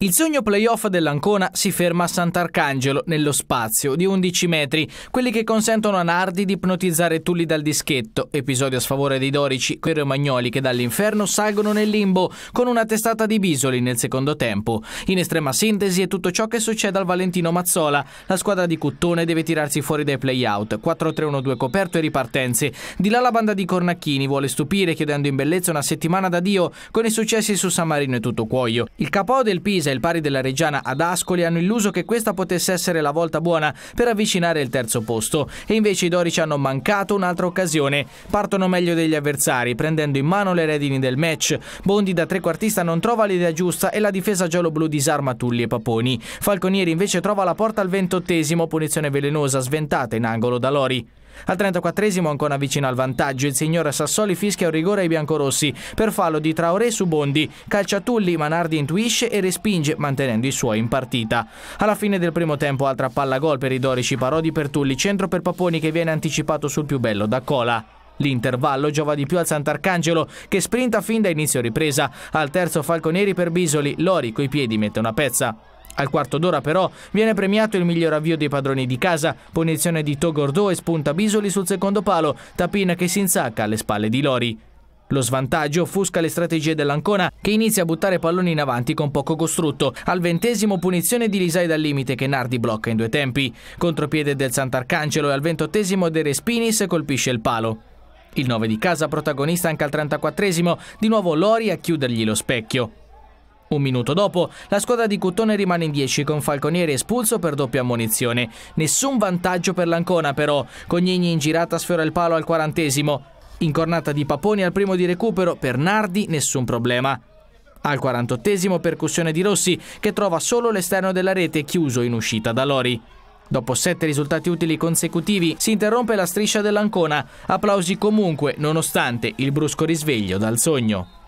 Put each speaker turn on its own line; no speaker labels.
Il sogno playoff dell'Ancona si ferma a Sant'Arcangelo, nello spazio, di 11 metri, quelli che consentono a Nardi di ipnotizzare Tulli dal dischetto, episodio a sfavore dei dorici, quei romagnoli che dall'inferno salgono nel limbo, con una testata di bisoli nel secondo tempo. In estrema sintesi è tutto ciò che succede al Valentino Mazzola, la squadra di Cuttone deve tirarsi fuori dai playout, 4-3-1-2 coperto e ripartenze. Di là la banda di Cornacchini vuole stupire chiedendo in bellezza una settimana da Dio con i successi su San Marino e tutto cuoio. Il capo del Pisa Varese e il pari della Reggiana ad Ascoli hanno illuso che questa potesse essere la volta buona per avvicinare il terzo posto e invece i dorici hanno mancato un'altra occasione. Partono meglio degli avversari, prendendo in mano le redini del match. Bondi da trequartista non trova l'idea giusta e la difesa gialloblu disarma Tulli e Paponi. Falconieri invece trova la porta al ventottesimo, punizione velenosa sventata in angolo da Lori. Al 34esimo ancora vicino al vantaggio, il signor Sassoli fischia un rigore ai biancorossi per fallo di Traoré su Bondi. Calciatulli, Manardi intuisce e respinge mantenendo i suoi in partita. Alla fine del primo tempo altra palla gol per i dorici, Parodi per Tulli, centro per Paponi che viene anticipato sul più bello da Cola. L'intervallo giova di più al Sant'Arcangelo che sprinta fin da inizio ripresa. Al terzo Falconieri per Bisoli, Lori coi piedi mette una pezza. Al quarto d'ora però viene premiato il miglior avvio dei padroni di casa, punizione di Togordo e spunta Bisoli sul secondo palo, tapina che si insacca alle spalle di Lori. Lo svantaggio offusca le strategie dell'Ancona che inizia a buttare palloni in avanti con poco costrutto. Al ventesimo punizione di Lisai dal limite che Nardi blocca in due tempi. Contropiede del Sant'Arcangelo e al ventottesimo De Respinis colpisce il palo. Il 9 di casa protagonista anche al 34esimo, di nuovo Lori a chiudergli lo specchio. Un minuto dopo, la squadra di Cuttone rimane in 10 con Falconieri espulso per doppia ammonizione. Nessun vantaggio per l'Ancona però, Cognini in girata sfiora il palo al quarantesimo. Incornata di Paponi al primo di recupero, per Nardi nessun problema. Al 48 esimo percussione di Rossi che trova solo l'esterno della rete chiuso in uscita da Lori. Dopo sette risultati utili consecutivi si interrompe la striscia dell'Ancona, applausi comunque nonostante il brusco risveglio dal sogno.